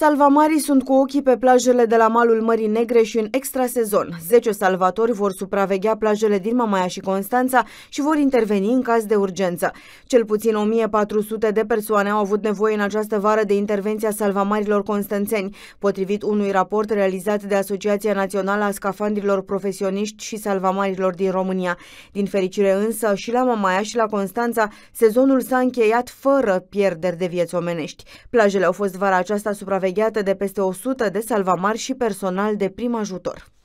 Salvamarii sunt cu ochii pe plajele de la malul Mării Negre și în extrasezon. Zece salvatori vor supraveghea plajele din Mamaia și Constanța și vor interveni în caz de urgență. Cel puțin 1400 de persoane au avut nevoie în această vară de intervenția salvamarilor constanțeni, potrivit unui raport realizat de Asociația Națională a Scafandrilor Profesioniști și Salvamarilor din România. Din fericire însă, și la Mamaia și la Constanța, sezonul s-a încheiat fără pierderi de vieți omenești. Plajele au fost vara aceasta supravegheate supravegheată de peste 100 de salvamari și personal de prim ajutor.